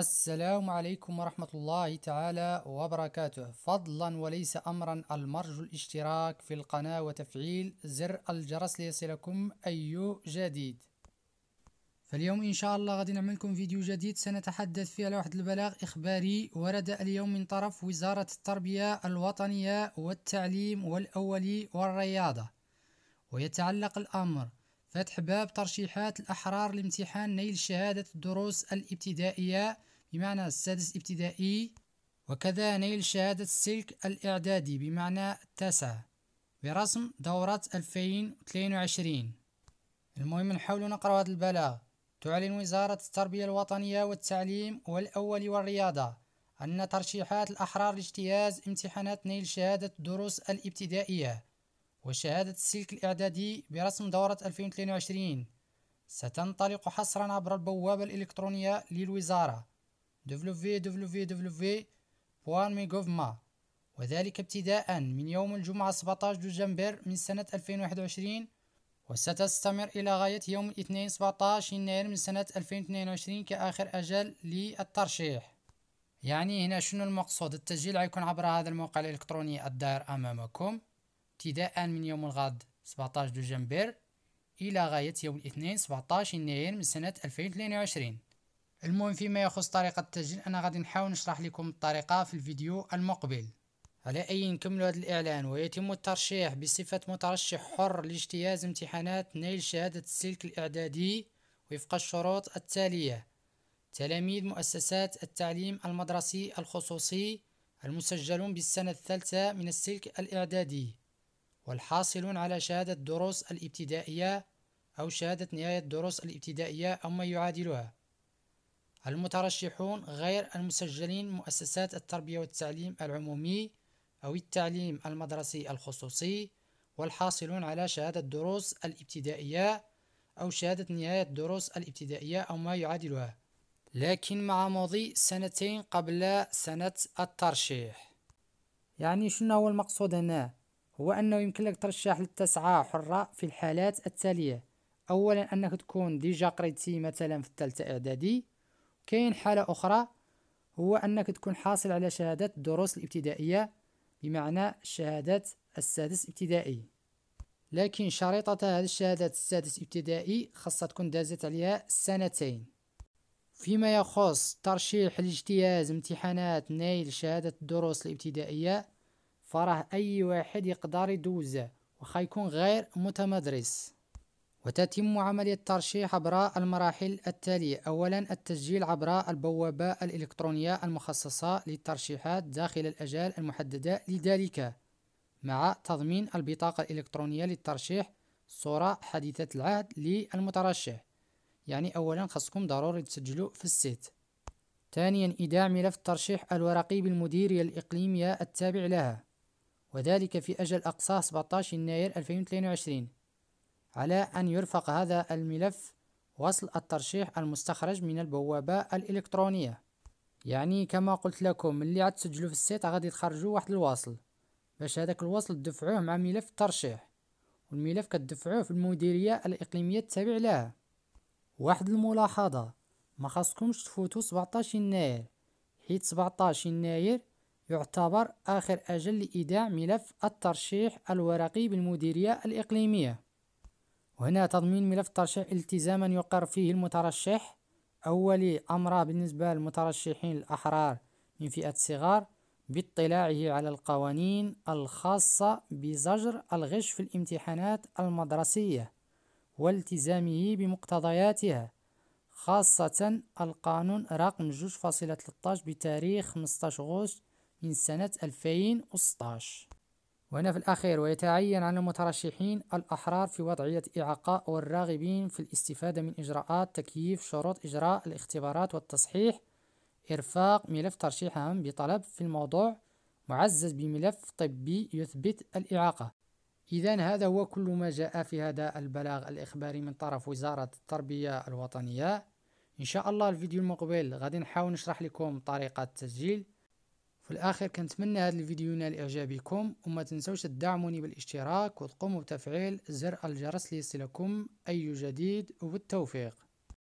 السلام عليكم ورحمة الله تعالى وبركاته فضلا وليس أمرا المرجو الاشتراك في القناة وتفعيل زر الجرس ليصلكم أي جديد فاليوم إن شاء الله غادي نعمل لكم فيديو جديد سنتحدث فيه على واحد البلاغ إخباري ورد اليوم من طرف وزارة التربية الوطنية والتعليم والأولي والرياضة ويتعلق الأمر فتح باب ترشيحات الأحرار لامتحان نيل شهادة الدروس الابتدائية بمعنى السادس ابتدائي وكذا نيل شهادة السلك الإعدادي بمعنى التاسع برسم دورة 2022 المهم نحاول نقرأ هذا البلاغ تعلن وزارة التربية الوطنية والتعليم والأول والرياضة أن ترشيحات الأحرار لاجتياز امتحانات نيل شهادة الدروس الابتدائية وشهادة السلك الإعدادي برسم دورة 2022 ستنطلق حصرا عبر البوابة الإلكترونية للوزارة www.migovma وذلك ابتداء من يوم الجمعة 17 دجنبر من سنة 2021 وستستمر إلى غاية يوم الاثنين 17 يناير من سنة 2022 كآخر أجل للترشيح يعني هنا شنو المقصود التسجيل غيكون عبر هذا الموقع الإلكتروني الدائر أمامكم ابتداء من يوم الغد 17 دجنبر إلى غاية يوم الاثنين 17 يناير من سنة 2022 المهم فيما يخص طريقة التسجيل أنا غادي نحاول نشرح لكم الطريقة في الفيديو المقبل على أي نكمل هذا الإعلان ويتم الترشيح بصفة مترشح حر لاجتياز امتحانات نيل شهادة السلك الإعدادي وفق الشروط التالية تلاميذ مؤسسات التعليم المدرسي الخصوصي المسجلون بالسنة الثالثة من السلك الإعدادي والحاصلون على شهادة دروس الابتدائية أو شهادة نهاية الدروس الابتدائية أو ما يعادلها المترشحون غير المسجلين مؤسسات التربية والتعليم العمومي أو التعليم المدرسي الخصوصي والحاصلون على شهادة دروس الابتدائية أو شهادة نهاية دروس الابتدائية أو ما يعادلها لكن مع مضي سنتين قبل سنة الترشيح يعني شنو هو المقصود هنا هو أنه يمكن لك ترشح للتسعة حرة في الحالات التالية أولا أنك تكون ديجا قريتي مثلا في الثالثة إعدادي كاين حالة أخرى هو أنك تكون حاصل على شهادة الدروس الابتدائية بمعنى شهادة السادس ابتدائي لكن شريطة هذه الشهادة السادس ابتدائي خاصة تكون دازت عليها سنتين فيما يخص ترشيح الاجتياز امتحانات نيل شهادة الدروس الابتدائية فراه أي واحد يقدر يدوزه وخا يكون غير متمدرس وتتم عملية ترشيح عبر المراحل التالية أولا التسجيل عبر البوابة الإلكترونية المخصصة للترشيحات داخل الأجال المحددة لذلك مع تضمين البطاقة الإلكترونية للترشيح صورة حديثة العهد للمترشح يعني أولا خصكم ضروري تسجلوا في السيت ثانيا إيداع ملف الترشيح الورقي بالمديرية الإقليمية التابع لها وذلك في أجل أقصى 17 يناير 2022 على أن يرفق هذا الملف وصل الترشيح المستخرج من البوابة الإلكترونية يعني كما قلت لكم اللي عاد تسجلوا في السيت غادي تخرجوا واحد الواصل باش هذاك الوصل تدفعوه مع ملف الترشيح والملف كتدفعوه في المديرية الإقليمية التابع لها واحد الملاحظة ما خاصكمش تفوتوا 17 يناير حيت 17 يناير يعتبر آخر أجل لإيداع ملف الترشيح الورقي بالمديرية الإقليمية وهنا تضمين ملف الترشيح التزاما يقر فيه المترشح أولي أمره بالنسبة للمترشحين الأحرار من فئة الصغار باطلاعه على القوانين الخاصة بزجر الغش في الامتحانات المدرسية والتزامه بمقتضياتها خاصة القانون رقم جوج فاصلة 13 بتاريخ 15 غوست من سنة 2016 وهنا في الأخير ويتعين على المترشحين الأحرار في وضعية إعاقة والراغبين في الاستفادة من إجراءات تكييف شروط إجراء الاختبارات والتصحيح إرفاق ملف ترشيحهم بطلب في الموضوع معزز بملف طبي يثبت الإعاقة إذا هذا هو كل ما جاء في هذا البلاغ الإخباري من طرف وزارة التربية الوطنية إن شاء الله الفيديو المقبل غادي نحاول نشرح لكم طريقة التسجيل في الآخر كنتمنى هذا الفيديو ينال إعجابكم وما تنسوش تدعموني بالاشتراك وتقوموا بتفعيل زر الجرس ليصلكم أي جديد وبالتوفيق